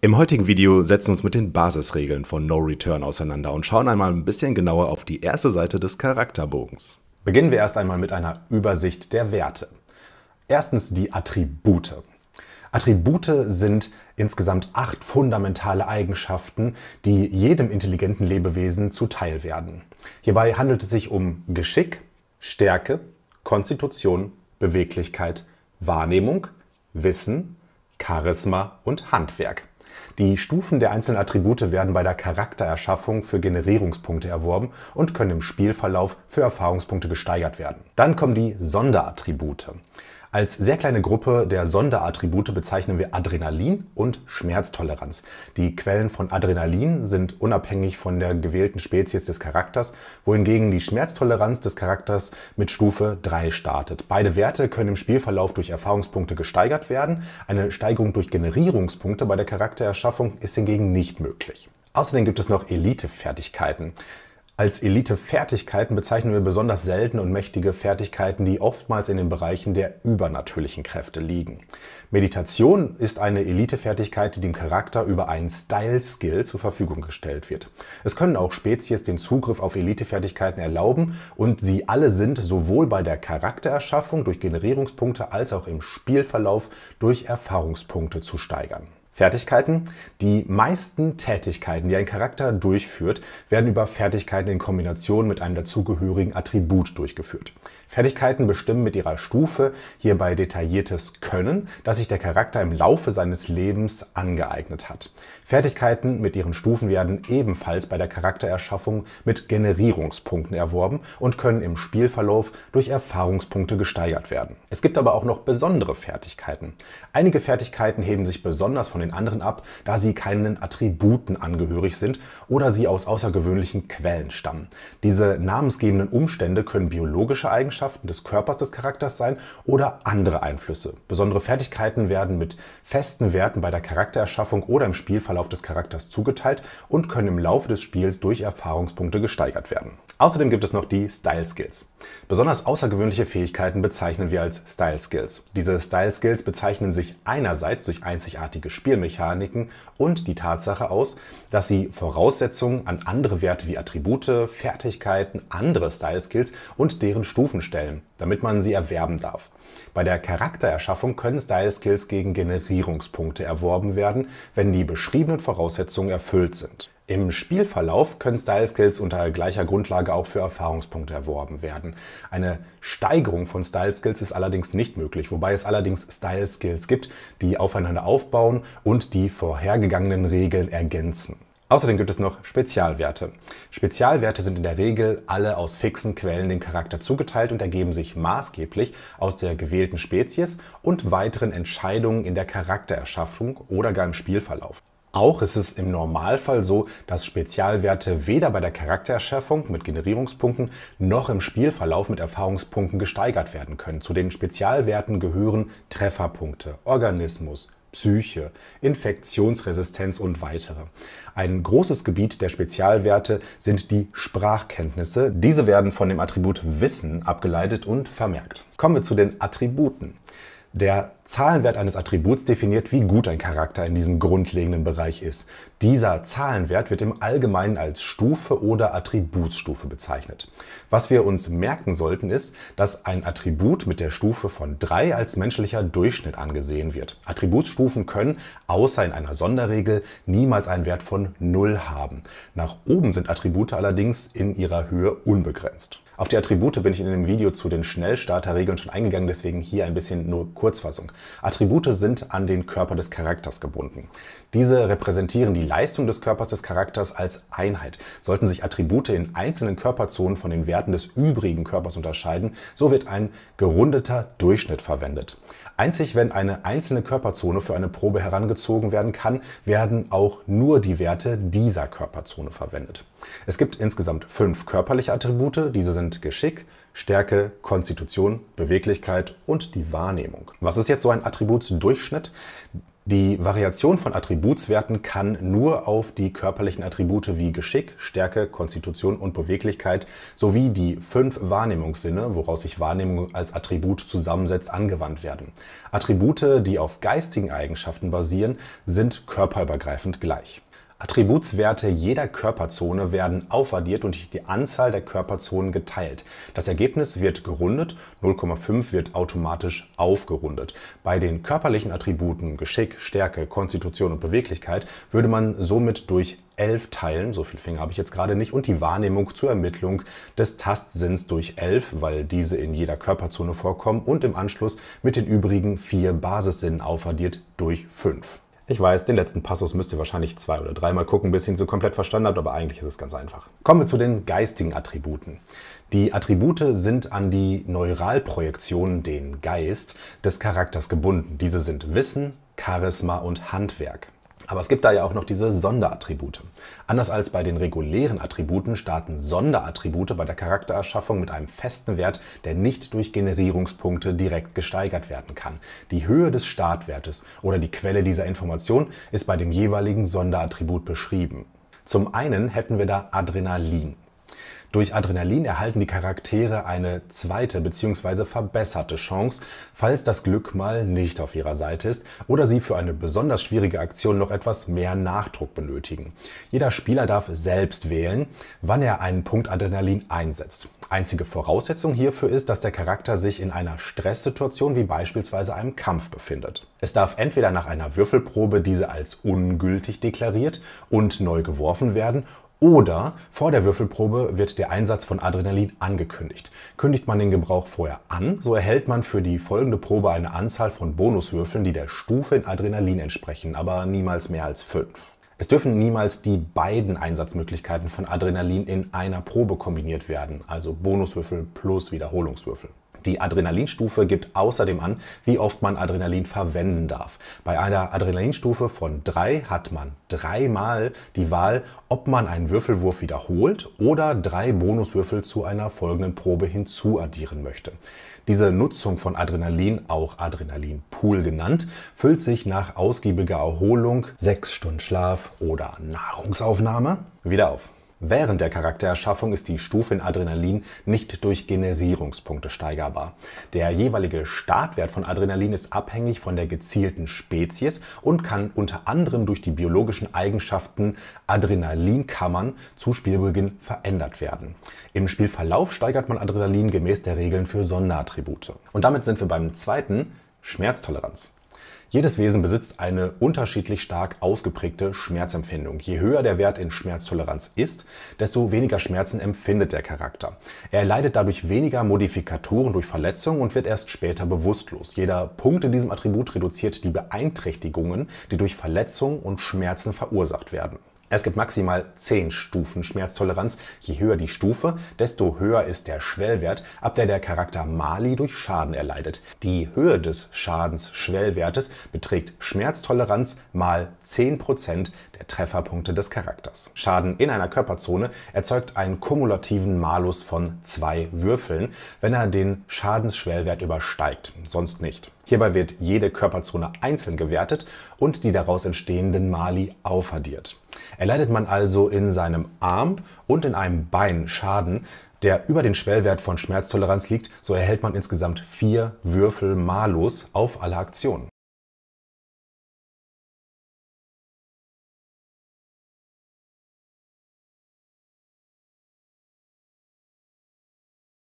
Im heutigen Video setzen wir uns mit den Basisregeln von No Return auseinander und schauen einmal ein bisschen genauer auf die erste Seite des Charakterbogens. Beginnen wir erst einmal mit einer Übersicht der Werte. Erstens die Attribute. Attribute sind insgesamt acht fundamentale Eigenschaften, die jedem intelligenten Lebewesen zuteil werden. Hierbei handelt es sich um Geschick, Stärke, Konstitution, Beweglichkeit, Wahrnehmung, Wissen, Charisma und Handwerk. Die Stufen der einzelnen Attribute werden bei der Charaktererschaffung für Generierungspunkte erworben und können im Spielverlauf für Erfahrungspunkte gesteigert werden. Dann kommen die Sonderattribute. Als sehr kleine Gruppe der Sonderattribute bezeichnen wir Adrenalin und Schmerztoleranz. Die Quellen von Adrenalin sind unabhängig von der gewählten Spezies des Charakters, wohingegen die Schmerztoleranz des Charakters mit Stufe 3 startet. Beide Werte können im Spielverlauf durch Erfahrungspunkte gesteigert werden. Eine Steigerung durch Generierungspunkte bei der Charaktererschaffung ist hingegen nicht möglich. Außerdem gibt es noch Elite-Fertigkeiten. Als Elite-Fertigkeiten bezeichnen wir besonders seltene und mächtige Fertigkeiten, die oftmals in den Bereichen der übernatürlichen Kräfte liegen. Meditation ist eine Elite-Fertigkeit, die dem Charakter über einen Style-Skill zur Verfügung gestellt wird. Es können auch Spezies den Zugriff auf Elite-Fertigkeiten erlauben und sie alle sind sowohl bei der Charaktererschaffung durch Generierungspunkte als auch im Spielverlauf durch Erfahrungspunkte zu steigern. Fertigkeiten. Die meisten Tätigkeiten, die ein Charakter durchführt, werden über Fertigkeiten in Kombination mit einem dazugehörigen Attribut durchgeführt. Fertigkeiten bestimmen mit ihrer Stufe hierbei detailliertes Können, das sich der Charakter im Laufe seines Lebens angeeignet hat. Fertigkeiten mit ihren Stufen werden ebenfalls bei der Charaktererschaffung mit Generierungspunkten erworben und können im Spielverlauf durch Erfahrungspunkte gesteigert werden. Es gibt aber auch noch besondere Fertigkeiten. Einige Fertigkeiten heben sich besonders von den anderen ab, da sie keinen Attributen angehörig sind oder sie aus außergewöhnlichen Quellen stammen. Diese namensgebenden Umstände können biologische Eigenschaften Eigenschaften des Körpers des Charakters sein oder andere Einflüsse. Besondere Fertigkeiten werden mit festen Werten bei der Charaktererschaffung oder im Spielverlauf des Charakters zugeteilt und können im Laufe des Spiels durch Erfahrungspunkte gesteigert werden. Außerdem gibt es noch die Style Skills. Besonders außergewöhnliche Fähigkeiten bezeichnen wir als Style Skills. Diese Style Skills bezeichnen sich einerseits durch einzigartige Spielmechaniken und die Tatsache aus, dass sie Voraussetzungen an andere Werte wie Attribute, Fertigkeiten, andere Style Skills und deren Stufen stellen, damit man sie erwerben darf. Bei der Charaktererschaffung können Style Skills gegen Generierungspunkte erworben werden, wenn die beschriebenen Voraussetzungen erfüllt sind. Im Spielverlauf können Style Skills unter gleicher Grundlage auch für Erfahrungspunkte erworben werden. Eine Steigerung von Style Skills ist allerdings nicht möglich, wobei es allerdings Style Skills gibt, die aufeinander aufbauen und die vorhergegangenen Regeln ergänzen. Außerdem gibt es noch Spezialwerte. Spezialwerte sind in der Regel alle aus fixen Quellen dem Charakter zugeteilt und ergeben sich maßgeblich aus der gewählten Spezies und weiteren Entscheidungen in der Charaktererschaffung oder gar im Spielverlauf. Auch ist es im Normalfall so, dass Spezialwerte weder bei der Charaktererschaffung mit Generierungspunkten noch im Spielverlauf mit Erfahrungspunkten gesteigert werden können. Zu den Spezialwerten gehören Trefferpunkte, Organismus, Psyche, Infektionsresistenz und weitere. Ein großes Gebiet der Spezialwerte sind die Sprachkenntnisse. Diese werden von dem Attribut Wissen abgeleitet und vermerkt. Kommen wir zu den Attributen. Der Zahlenwert eines Attributs definiert, wie gut ein Charakter in diesem grundlegenden Bereich ist. Dieser Zahlenwert wird im Allgemeinen als Stufe oder Attributsstufe bezeichnet. Was wir uns merken sollten ist, dass ein Attribut mit der Stufe von 3 als menschlicher Durchschnitt angesehen wird. Attributsstufen können, außer in einer Sonderregel, niemals einen Wert von 0 haben. Nach oben sind Attribute allerdings in ihrer Höhe unbegrenzt. Auf die Attribute bin ich in dem Video zu den Schnellstarterregeln schon eingegangen, deswegen hier ein bisschen nur Kurzfassung. Attribute sind an den Körper des Charakters gebunden. Diese repräsentieren die Leistung des Körpers des Charakters als Einheit. Sollten sich Attribute in einzelnen Körperzonen von den Werten des übrigen Körpers unterscheiden, so wird ein gerundeter Durchschnitt verwendet. Einzig wenn eine einzelne Körperzone für eine Probe herangezogen werden kann, werden auch nur die Werte dieser Körperzone verwendet. Es gibt insgesamt fünf körperliche Attribute. Diese sind Geschick, Stärke, Konstitution, Beweglichkeit und die Wahrnehmung. Was ist jetzt so ein Attributsdurchschnitt? Die Variation von Attributswerten kann nur auf die körperlichen Attribute wie Geschick, Stärke, Konstitution und Beweglichkeit sowie die fünf Wahrnehmungssinne, woraus sich Wahrnehmung als Attribut zusammensetzt, angewandt werden. Attribute, die auf geistigen Eigenschaften basieren, sind körperübergreifend gleich. Attributswerte jeder Körperzone werden aufaddiert und durch die Anzahl der Körperzonen geteilt. Das Ergebnis wird gerundet, 0,5 wird automatisch aufgerundet. Bei den körperlichen Attributen Geschick, Stärke, Konstitution und Beweglichkeit würde man somit durch 11 teilen, so viel Finger habe ich jetzt gerade nicht, und die Wahrnehmung zur Ermittlung des Tastsinns durch 11, weil diese in jeder Körperzone vorkommen und im Anschluss mit den übrigen vier Basissinnen aufaddiert durch 5. Ich weiß, den letzten Passus müsst ihr wahrscheinlich zwei oder dreimal gucken, bis ihr ihn so komplett verstanden habt, aber eigentlich ist es ganz einfach. Kommen wir zu den geistigen Attributen. Die Attribute sind an die Neuralprojektion, den Geist, des Charakters gebunden. Diese sind Wissen, Charisma und Handwerk. Aber es gibt da ja auch noch diese Sonderattribute. Anders als bei den regulären Attributen starten Sonderattribute bei der Charaktererschaffung mit einem festen Wert, der nicht durch Generierungspunkte direkt gesteigert werden kann. Die Höhe des Startwertes oder die Quelle dieser Information ist bei dem jeweiligen Sonderattribut beschrieben. Zum einen hätten wir da Adrenalin. Durch Adrenalin erhalten die Charaktere eine zweite bzw. verbesserte Chance, falls das Glück mal nicht auf ihrer Seite ist oder sie für eine besonders schwierige Aktion noch etwas mehr Nachdruck benötigen. Jeder Spieler darf selbst wählen, wann er einen Punkt Adrenalin einsetzt. Einzige Voraussetzung hierfür ist, dass der Charakter sich in einer Stresssituation wie beispielsweise einem Kampf befindet. Es darf entweder nach einer Würfelprobe diese als ungültig deklariert und neu geworfen werden oder vor der Würfelprobe wird der Einsatz von Adrenalin angekündigt. Kündigt man den Gebrauch vorher an, so erhält man für die folgende Probe eine Anzahl von Bonuswürfeln, die der Stufe in Adrenalin entsprechen, aber niemals mehr als fünf. Es dürfen niemals die beiden Einsatzmöglichkeiten von Adrenalin in einer Probe kombiniert werden, also Bonuswürfel plus Wiederholungswürfel. Die Adrenalinstufe gibt außerdem an, wie oft man Adrenalin verwenden darf. Bei einer Adrenalinstufe von 3 hat man dreimal die Wahl, ob man einen Würfelwurf wiederholt oder drei Bonuswürfel zu einer folgenden Probe hinzuaddieren möchte. Diese Nutzung von Adrenalin, auch Adrenalinpool genannt, füllt sich nach ausgiebiger Erholung, 6 Stunden Schlaf oder Nahrungsaufnahme wieder auf. Während der Charaktererschaffung ist die Stufe in Adrenalin nicht durch Generierungspunkte steigerbar. Der jeweilige Startwert von Adrenalin ist abhängig von der gezielten Spezies und kann unter anderem durch die biologischen Eigenschaften Adrenalinkammern zu Spielbeginn verändert werden. Im Spielverlauf steigert man Adrenalin gemäß der Regeln für Sonderattribute. Und damit sind wir beim zweiten Schmerztoleranz. Jedes Wesen besitzt eine unterschiedlich stark ausgeprägte Schmerzempfindung. Je höher der Wert in Schmerztoleranz ist, desto weniger Schmerzen empfindet der Charakter. Er leidet dadurch weniger Modifikatoren durch Verletzungen und wird erst später bewusstlos. Jeder Punkt in diesem Attribut reduziert die Beeinträchtigungen, die durch Verletzungen und Schmerzen verursacht werden. Es gibt maximal 10 Stufen Schmerztoleranz. Je höher die Stufe, desto höher ist der Schwellwert, ab der der Charakter Mali durch Schaden erleidet. Die Höhe des Schadensschwellwertes beträgt Schmerztoleranz mal 10% der Trefferpunkte des Charakters. Schaden in einer Körperzone erzeugt einen kumulativen Malus von zwei Würfeln, wenn er den Schadensschwellwert übersteigt, sonst nicht. Hierbei wird jede Körperzone einzeln gewertet und die daraus entstehenden Mali aufaddiert. Erleidet man also in seinem Arm und in einem Bein Schaden, der über den Schwellwert von Schmerztoleranz liegt, so erhält man insgesamt vier Würfel malus auf alle Aktionen.